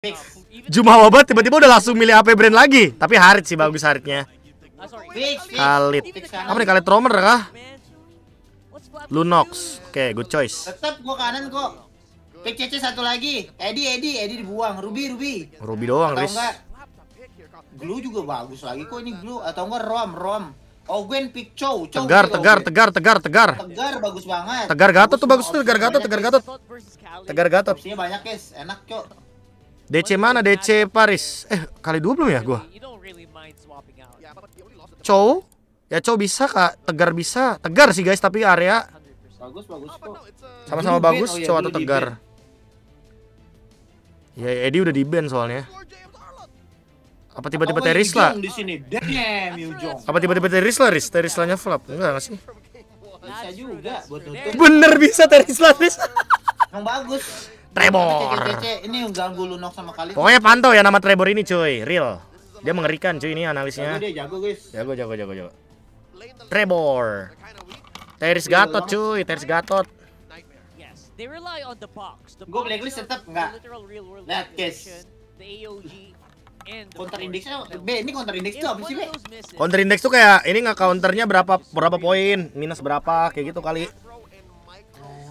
Nah, Jumawa banget tiba-tiba udah langsung milih HP brand lagi. Tapi Harit sih bagus Haritnya. Ah, Kalit. Apa nih Kalit Romer kah? Lunox. Oke, okay, good choice. Tetep gua kanan kok. PCC satu lagi. Eddy Eddy Eddy dibuang. Ruby, Ruby. Ruby doang, Riz. Glu juga bagus lagi kok ini Glu atau enggak Rom, Rom. Ogwen pick Chow, Chow tegar, tegar, tegar, tegar, tegar. Tegar bagus banget. Tegar Gatot tuh bagus tuh, Tegar Gatot, Tegar Gatot. Tegar Gatot. Opsinya banyak, guys. Enak, Cok. DC mana? DC Paris. Eh, kali dua belum ya gua? Cow? Ya Cow bisa kak, Tegar bisa. Tegar sih guys, tapi area bagus bagus kok. Sama-sama bagus, oh iya, Chow atau Tegar. Ya, Edi udah di band soalnya. Apa tiba-tiba teris lah Apa tiba-tiba Teris lah, Riz? lah flop. Enggak enggak sih? Bisa juga buat Bener bisa lah, Riz. Yang bagus. Trevor. Ini ganggu Lunok sama kali. Pokoknya pantau ya nama Trebor ini cuy, real. Dia mengerikan cuy ini analisnya. Jago dia jago guys. Jago jago jago jago. Trevor. Teris Gatot cuy, Teris Gatot. Gue blacklist tetap enggak. Lihat guys. Counter indexnya B ini counter index tuh apa sih B? Counter index tuh kayak ini nggak counternya berapa berapa poin minus berapa kayak gitu kali.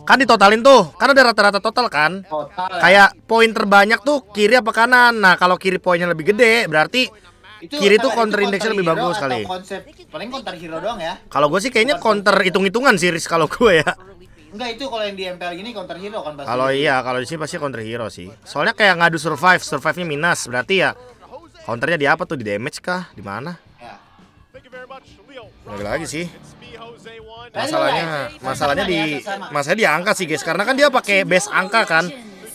Kan ditotalin tuh. karena ada rata-rata total kan? Total. Kayak poin terbanyak tuh kiri apa kanan. Nah, kalau kiri poinnya lebih gede, berarti itu kiri tuh counter, indexnya lebih bagus kali. Konsep, paling counter hero doang ya. Kalau gue sih kayaknya counter hitung-hitungan sih risk kalau gue ya. Enggak itu kalau yang di MPL gini counter hero kan Kalau iya, kalau di sini pasti counter hero sih. Soalnya kayak ngadu survive, survive-nya minus, berarti ya counternya di apa tuh? Di damage kah? Di mana? Ya. Lagi lagi sih. Masalahnya masalahnya di masalahnya angka sih guys karena kan dia pakai base angka kan.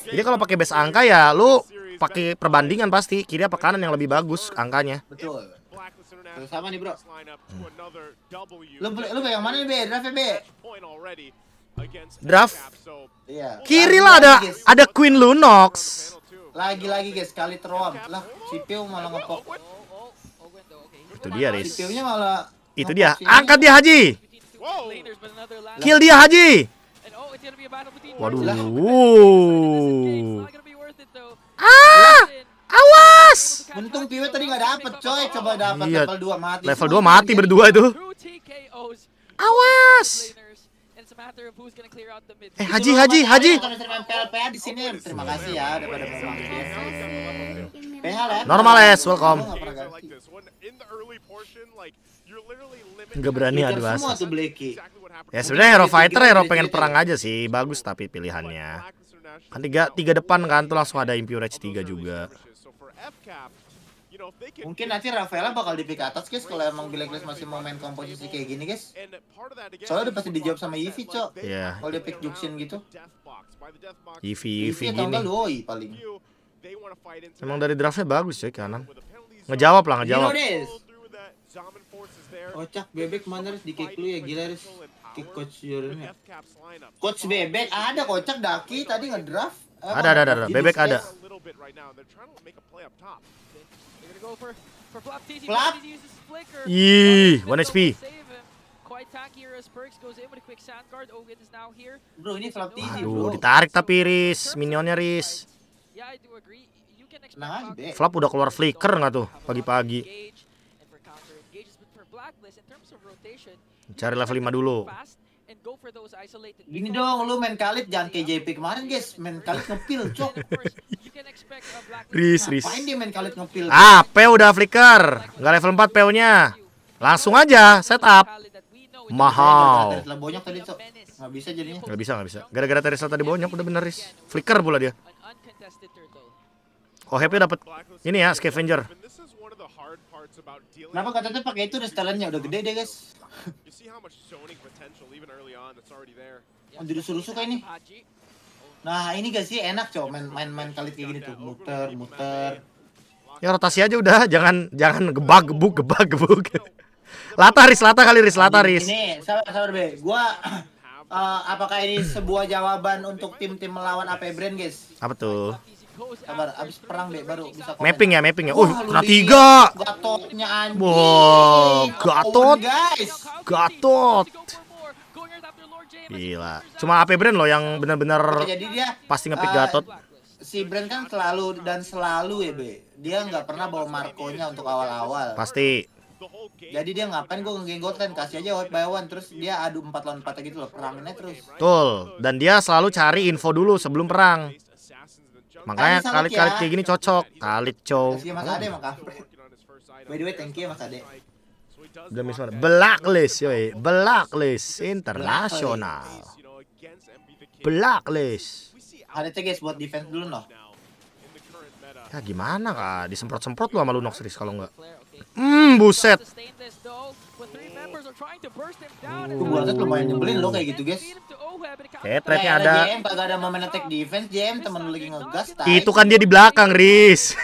Jadi kalau pakai base angka ya lu pakai perbandingan pasti kiri apa kanan yang lebih bagus angkanya. Betul. Sama nih bro. Hmm. Lu lu yang mana nih be? Draft be. Draft. Iya. Kiri lah ada ada Queen Lunox. Lagi-lagi guys kali teruam. Lah, CPU malah ngepok. Itu dia, Riz. CPU-nya malah itu dia. Angkat dia Haji. Kill dia Haji. Waduh. Ah! Awas! Untung Piwe tadi nggak dapet coy, coba dapet iya. level 2 mati. Level 2 mati berdua itu. Awas! Eh Haji Haji Haji. normal sini. Terima kasih ya welcome. Nggak berani adu asas. Ya sebenarnya hero fighter hero pengen perang aja sih, bagus tapi pilihannya. Kan tiga tiga depan kan tuh langsung ada Impure Rage 3 juga. Mungkin nanti Rafaela bakal di pick atas guys kalau emang Blacklist masih mau main komposisi kayak gini guys. Soalnya udah pasti dijawab sama Yivi, Cok. Iya. Yeah. Kalau dia pick Juxin gitu. Yivi Yivi gini. paling. Emang dari draftnya bagus ya kanan. Ngejawab lah, ngejawab. Kocak bebek mana harus di kick lu ya gila harus kick coach Jordan ya. Coach bebek ada kocak Daki tadi ngedraft. Eh, ada, ada ada ada bebek ada. Flap. Ih, one SP. Bro, ini flap TG, Aduh, ditarik tapi ris minionnya Riz. Flap udah keluar flicker nggak tuh pagi-pagi. Cari level 5 dulu. Gini dong, lu main kalit jangan kayak JP kemarin guys, main kalit ngepil cok. ris, ris. Ngapain dia main kalit ngepil? Ah, P udah flicker. nggak level 4 PO nya Langsung aja setup. Mahal. Telah bonyok tadi cok. Gak bisa jadinya. bisa, enggak bisa. Gara-gara Teresla tadi bonyok udah bener ris. Flicker pula dia. Oh, happy dapat ini ya, scavenger. Kenapa katanya pakai itu restylannya udah gede deh guys. Oh, jadi suruh suka ini. Nah ini gak sih enak cow main main main kali kayak gini tuh muter muter. Ya rotasi aja udah jangan jangan gebak gebuk gebak gebuk. Lata Riz, Lata kali Riz, Lata Ini, sabar, sabar be. Gua uh, apakah ini sebuah jawaban untuk tim-tim melawan AP Brand guys? Apa tuh? Sabar, abis perang deh baru bisa komen. Mapping ya, mapping ya. Uh, kena tiga. Gatotnya anjing. Wow, Gatot. Guys. Gatot. Gila. Cuma AP brand loh yang benar-benar pasti ngepick uh, Gatot. Si brand kan selalu dan selalu ya, Be. Dia nggak pernah bawa Markonya untuk awal-awal. Pasti. Jadi dia ngapain gue kan kasih aja one by one terus dia adu empat lawan empat gitu loh perangnya terus. Betul. Dan dia selalu cari info dulu sebelum perang. Makanya kalit-kalit ya? kayak gini cocok. Kalit cow. Mas Ade By the way, thank Mas Belum Blacklist, yoi. Blacklist internasional. Blacklist. Ada guys buat defense dulu loh. Ya gimana kak? Disemprot-semprot lu sama Lunox Riz kalau enggak. Hmm, buset. Tuh Buartet lumayan nyebelin lo kayak gitu, guys. Oke, trapnya ada. JM gak ada momen attack defense, JM temen lagi ngegas. Itu kan dia di belakang, Riz. Ya,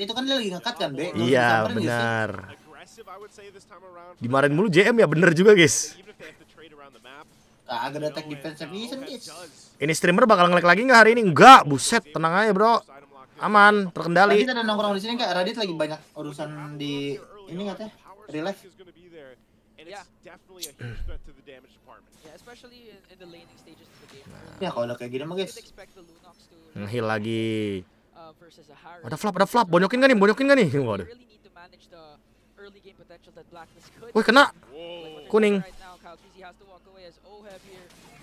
Itu kan dia lagi ngekat kan, Be. Iya, benar. Dimarin mulu JM ya, bener juga, guys. Kagak ada attack defense reason, guys. Ini streamer bakal ngelag lagi nggak hari ini? Enggak, buset. Tenang aja, bro aman terkendali kita udah nongkrong di sini nggak Radit lagi banyak urusan di ini nggak teh relief nah. Ya kalau udah kayak gini mah guys. Ngehil lagi. Uh, ada flap, ada flap. Bonyokin gak nih? Bonyokin gak nih? Waduh. Wih kena. Kuning.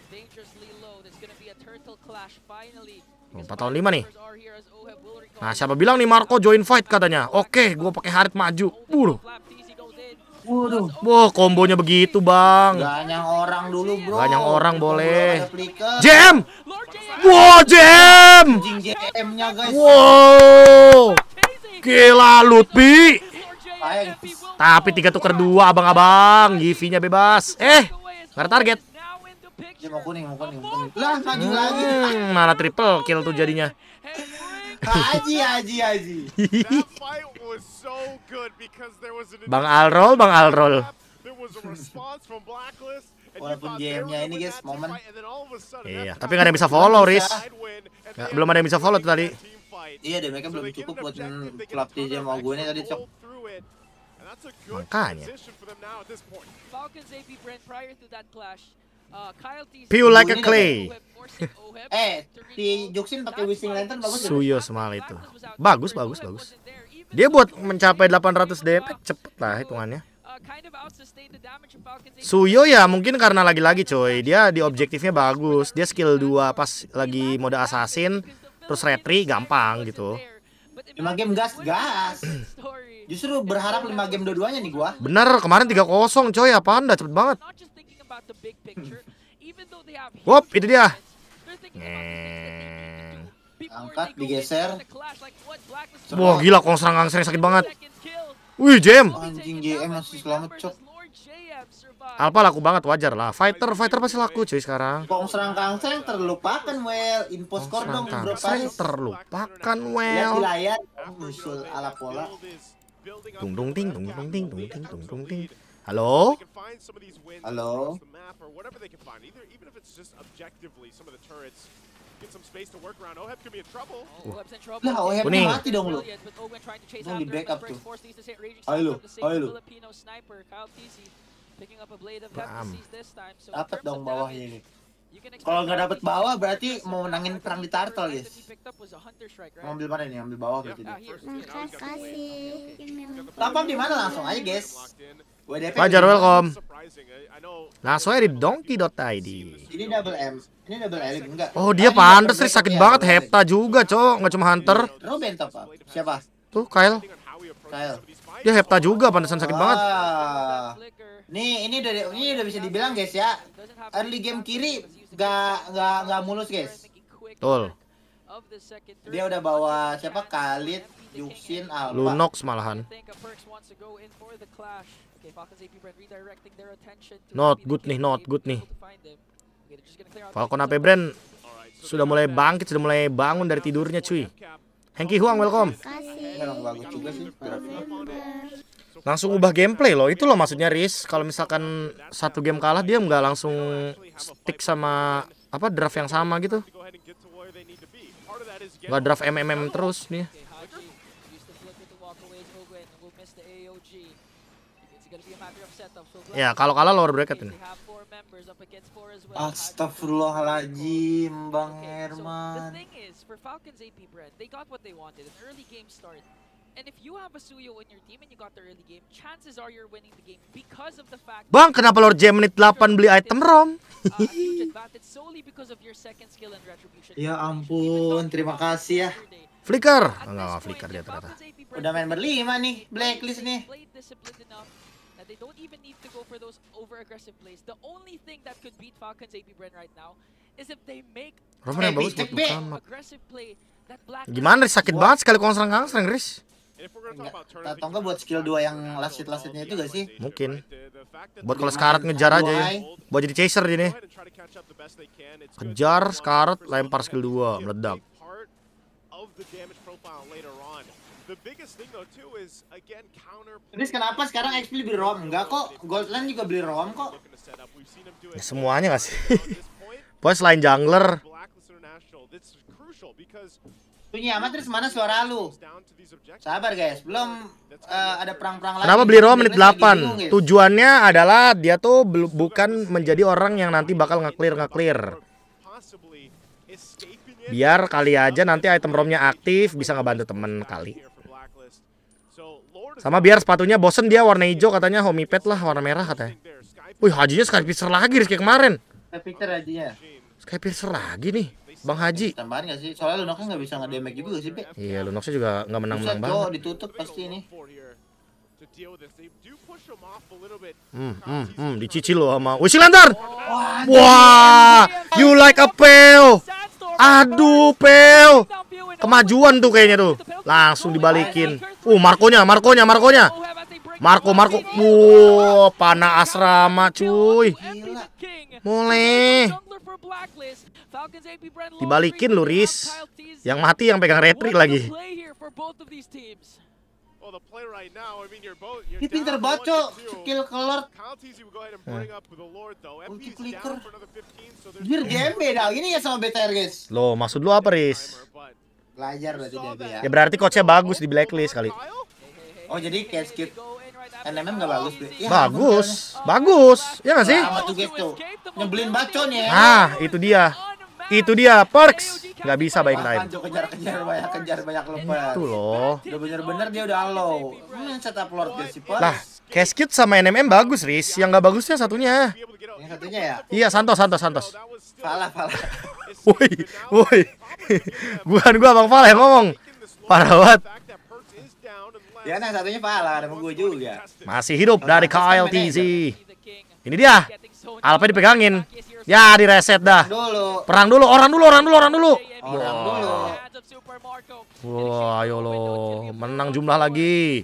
Dangerously low. There's gonna be a turtle clash finally. 4 tahun 5 nih. Nah, siapa bilang nih Marco join fight katanya. Oke, gua pakai Harit maju. Buruh. Waduh. Wah, kombonya begitu, Bang. Banyak orang dulu, Bro. Banyak orang boleh. Jam. Wah, jam. Wow. Gila Lutfi. Tapi tiga tuker dua, Abang-abang. Givinya bebas. Eh, ada target. Dia mau kuning, mau kuning, mau kuning. Lah, maju hmm, lagi. Malah triple kill tuh jadinya. aji aji aji. Bang Alrol, Bang Alrol. Walaupun game-nya ini guys, momen. Iya, tapi gak ada yang bisa follow, Riz. Gak, belum ada yang bisa follow tadi. Iya deh, mereka belum cukup buat klub TJ mau gue ini tadi, Cok. Makanya. Falcons Pew like a clay. eh, di Juxin pakai wishing lantern bagus. Ya? Suyo semal itu. Bagus, bagus, bagus. Dia buat mencapai 800 DP cepet lah hitungannya. Suyo ya mungkin karena lagi-lagi coy Dia di objektifnya bagus Dia skill 2 pas lagi mode assassin Terus retri gampang gitu 5 game gas gas Justru berharap 5 game dua-duanya nih gua Bener kemarin 3-0 coy apaan dah cepet banget Wop, itu dia. Nah. Angkat, digeser. Wah, gila kong serang serang sakit banget. Wih, JM. Anjing JM masih selamat, cok. Alpha laku banget wajar lah. Fighter fighter pasti laku cuy sekarang. Kong serang kangseng terlupakan well. Info skor dong bro. terlupakan well. Lihat layar musul ala pola. Dung dung ting dung dung ting dung ting dung dung ting. Halo? Halo? Lah, oh, Oheb Kuning. mati dong lu. Dong di backup tuh. Ayo halo. ayo dong bawahnya ini. Kalau nggak dapet bawah berarti mau menangin perang di Tartal guys. Mau ambil mana nih? Ambil bawah berarti. Gitu. Ah, hmm, kasih. Tampang di mana langsung aja guys. Wajar welcome. Eh. Langsung aja di donkey.id. Ini double M. Ini double L enggak? Oh dia panas, sih sakit banget iya, hepta juga cok nggak cuma hunter. Robin apa? Siapa? Tuh Kyle. Kyle. Dia hepta juga pantesan sakit banget. Nih ini udah ini udah bisa dibilang guys ya. Early game kiri nggak nggak nggak mulus guys betul dia udah bawa siapa Khalid Yuxin Alba Lunox malahan not good nih not good nih Falcon AP Brand sudah mulai bangkit sudah mulai bangun dari tidurnya cuy Hengki Huang welcome Terima kasih langsung ubah gameplay loh itu loh maksudnya Riz kalau misalkan satu game kalah dia nggak langsung stick sama apa draft yang sama gitu nggak draft MMM terus nih ya kalau kalah lower bracket ini Astagfirullahaladzim Bang Herman And if you have a Suyo in your team and you got the early game, chances are you're winning the game because of the fact Bang, kenapa Lord J menit 8 beli item ROM? Uh, ya ampun, terima kasih ya. Flicker. Enggak, enggak flicker dia ternyata. Udah main berlima nih, blacklist nih. They don't yang bagus buat aggressive Gimana Riz sakit banget sekali konsang serang, Riz atau buat skill 2 yang last hit last hitnya itu gak sih? Mungkin. Buat kalau sekarat ngejar aja ya. Buat jadi chaser ini Kejar sekarat lempar skill 2 meledak. Ini kenapa sekarang XP beli ROM? Enggak kok, Goldland juga beli ROM kok. Ya, semuanya gak sih? Pokoknya selain jungler tunya amat terus mana suara lu? Sabar guys, belum uh, ada perang-perang lagi. Kenapa beli Roma menit 8? Tujuannya adalah dia tuh bukan menjadi orang yang nanti bakal ngeklir ngeklir. Biar kali aja nanti item romnya aktif bisa ngebantu temen kali. Sama biar sepatunya bosen dia warna hijau katanya homie pet lah warna merah katanya. Wih hajinya Skypiercer lagi Rizky kemarin. Skypiercer hajinya. Skypiercer lagi nih. Bang Haji. Tambahan gak sih? Soalnya Lunox nggak bisa nge-damage juga sih, Pak. Iya, Lunox juga nggak menang-menang banget. Bisa ditutup pasti ini. Hmm, hmm, hmm, dicicil loh sama oh, Wah, wow, you like a pale Aduh, pale Kemajuan tuh kayaknya tuh. Langsung dibalikin. Uh, Markonya, Markonya, Markonya. Marco Marco. Wow, panah asrama cuy. Mulai. Dibalikin Luris Yang mati yang pegang retri lagi. Ini pinter baco skill color multi clicker Biar gembe dah, ini ya sama BTR guys Loh, maksud lu apa Riz? Belajar berarti ya berarti coachnya bagus di blacklist kali Oh jadi kayak skip NMM gak bagus, Ya, bagus. Bagus. Ya gak sih? Sama tuh gitu. Nyebelin bacon ya. Nah, itu dia. Itu dia, Perks. Gak bisa baik lain. kejar-kejar banyak kejar banyak lepas. Itu loh. Udah bener-bener dia udah alo. Hmm, setup lord dia si Perks. Lah, Keskit sama NMM bagus, Riz. Yang gak bagusnya satunya. Yang satunya ya? Iya, Santos, Santos, Santos. Salah, salah. woi, woi. Bukan gua Bang Fala yang ngomong. Parah banget. Ya nah satunya Pala, ada gue juga. Masih hidup dari KLTZ. Ini dia. Alpe dipegangin. Ya direset dah. Perang dulu, orang dulu, orang dulu, orang dulu. Orang wow. dulu. Wah, wow, ayo lo. Menang jumlah lagi.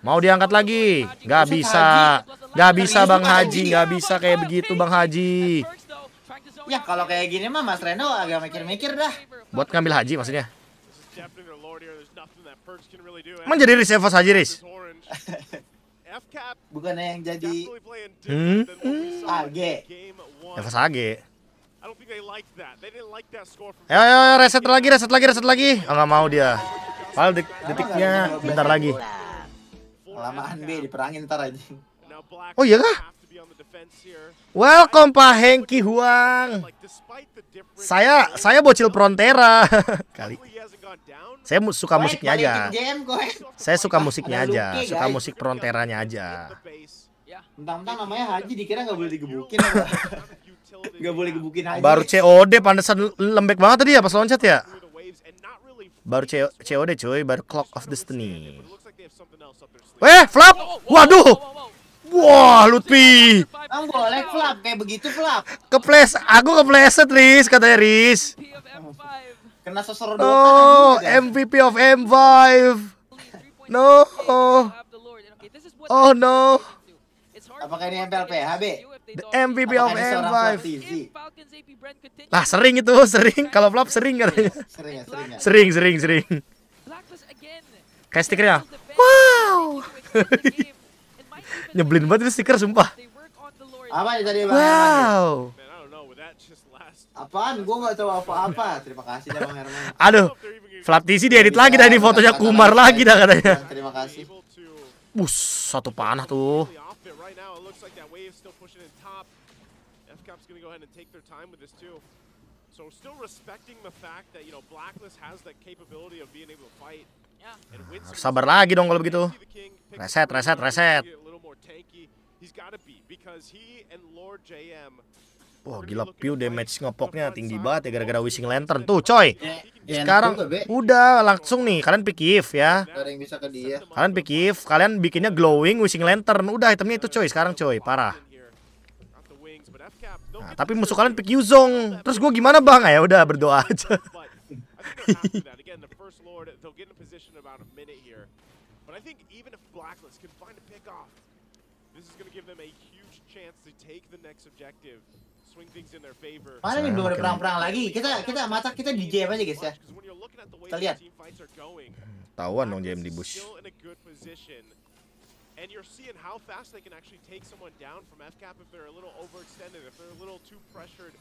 Mau diangkat lagi? Gak bisa. Gak bisa Bang Haji, gak bisa kayak begitu Bang Haji. Ya kalau kayak gini mah Mas Reno agak mikir-mikir dah. Buat ngambil haji maksudnya. Emang jadi receiver saja, Riz? Bukannya yang jadi hmm? AG. Evas AG. Ayo, ayo, ayo, reset lagi, reset lagi, reset lagi. Oh, gak mau dia. Padahal detiknya bentar lagi. Kelamaan B diperangin ntar aja. Oh iya kah? Welcome Pak Hengki Huang. Saya saya bocil Prontera kali. Saya suka musiknya aja. Saya suka musiknya aja, suka musik peronteranya aja. Ya. Entah-entah namanya Haji dikira nggak boleh digebukin. Nggak boleh gebukin Haji. Baru COD pantesan lembek banget tadi ya pas loncat ya. Baru COD cuy, baru Clock of Destiny. Weh, flap. Waduh. Wah, Lutfi. Kamu boleh flap kayak begitu flap. Keples, aku kepleset Riz katanya Riz. Kena sosor dua Oh, MVP of M5. No. Oh no. Apakah ini MPLP HB The MVP of M5. Lah sering itu, sering. Kalau flop sering katanya. Sering, ya, sering, ya? sering, sering, sering. Kayak stikernya. Wow. Nyebelin banget itu stiker sumpah. Apa ya tadi Wow. Apaan? Gue gak tahu apa-apa. Terima kasih ya Bang Herman. Aduh, Flaptisi diedit lagi tadi fotonya Kumar lagi dah katanya. Terima kasih. Bus, satu panah tuh. Ah, sabar lagi dong kalau begitu. Reset, reset, reset. Wah gila Pew damage ngepoknya tinggi banget ya gara-gara Wishing Lantern Tuh coy ya, ya, Sekarang udah langsung nih kalian pick if ya Kalian pick if Kalian bikinnya glowing Wishing Lantern Udah itemnya itu coy sekarang coy parah Nah, tapi musuh kalian pick Yuzong. Terus gue gimana bang? Ya udah berdoa aja. This is going give them a huge chance to take the next objective. Mana nih belum ada perang-perang lagi? Kita kita mata kita di jam aja guys ya. Kita lihat. Hmm, tahuan dong jam di bush. And you're seeing how fast they can actually take someone down from FCAP if they're a little overextended, if they're a little too pressured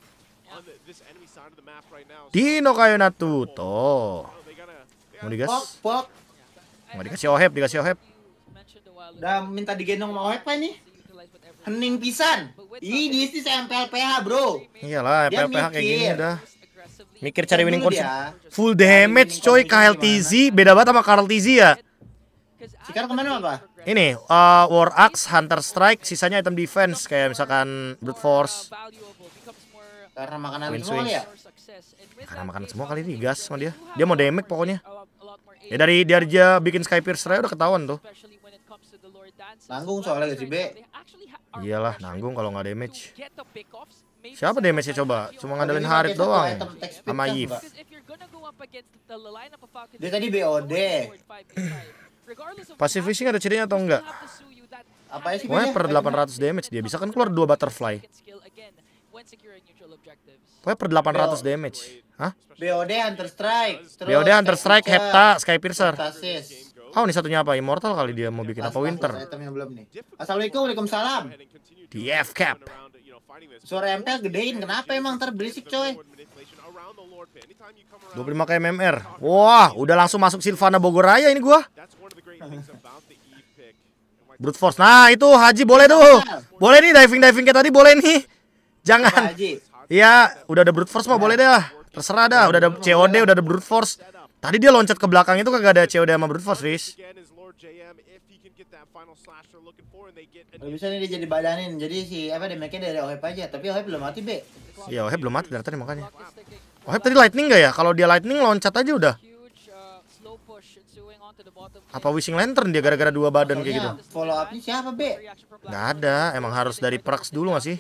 on the, this enemy side of the map right now. Dino kayo na tuto. Oh, Mau digas? Pok, pok. Mau dikasih ohep, dikasih ohep. Udah minta digendong sama ohep apa ini? Hening pisan. Ih, di sini MPLPH, Bro. Iyalah, MPLPH kayak gini udah. Mikir cari winning condition. Full damage coy KLTZ, beda banget sama KLTZ ya. Sekarang kemana apa? Ini uh, War Axe, Hunter Strike, sisanya item defense kayak misalkan Brute Force. Karena makanan Wind semua ya? Karena makanan semua kali ini gas sama dia. Dia mau damage pokoknya. Ya dari dia aja bikin Strike udah ketahuan tuh. Nanggung soalnya gak sih, B? Iyalah, nanggung kalau nggak damage. Siapa damage-nya coba? Cuma ngandelin Harith doang. Sama Yif. Dia tadi BOD. Pasif Fishing ada cirinya atau enggak? Apa sih? Pokoknya per 800 damage dia bisa kan keluar dua butterfly. Pokoknya per 800 damage. Hah? BOD Hunter Strike. BOD Hunter Strike, Hepta, Sky Piercer. Oh ini satunya apa? Immortal kali dia mau bikin apa Winter? Itemnya belum nih. Assalamualaikum, waalaikumsalam. Di F cap. Suara MT gedein, kenapa emang terberisik coy? 25 MMR. Wah, udah langsung masuk Silvana Bogoraya ini gua. Brute force. Nah, itu Haji boleh tuh. Boleh nih diving-diving kayak tadi boleh nih. Jangan. Iya, udah ada brute force mah boleh dah. Terserah dah, udah ada COD, udah ada brute force. Tadi dia loncat ke belakang itu kagak ada COD sama brute force, Riz. Gak bisa nih dia jadi badanin. Jadi si apa damage-nya dari Oheb aja, tapi Oheb belum mati, Be. Iya, Oheb belum mati dari tadi makanya. Oheb tadi lightning gak ya? Kalau dia lightning loncat aja udah. Uh, apa wishing lantern dia gara-gara dua badan Soalnya, kayak gitu? Follow up-nya siapa, Be? Gak ada, emang harus dari Prax dulu gak sih?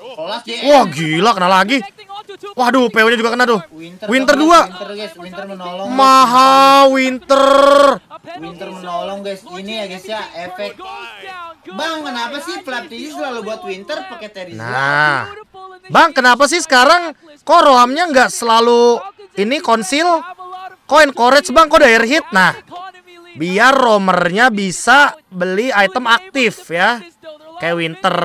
Oh, Wah gila kena lagi. Waduh, PO-nya juga kena tuh. Winter, winter 2. Winter Winter menolong. Maha Winter. Winter menolong guys. Ini ya guys ya efek. Bang, kenapa sih Flap Flaptis selalu buat Winter pakai Terizia Nah. Bang, kenapa sih sekarang kok nya gak selalu ini konsil? Kok encourage bang, kok ada air hit? Nah, biar romernya bisa beli item aktif ya. Kayak Winter.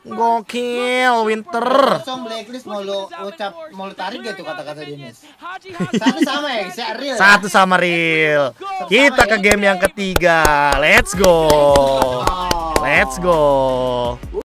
Gokil, Winter. song blacklist mau lo ucap, mau lo tarik gitu kata-kata Dennis. Satu sama ya, real. Satu sama real. Kita eh. ke game yang ketiga. Let's go. Oh. Let's go.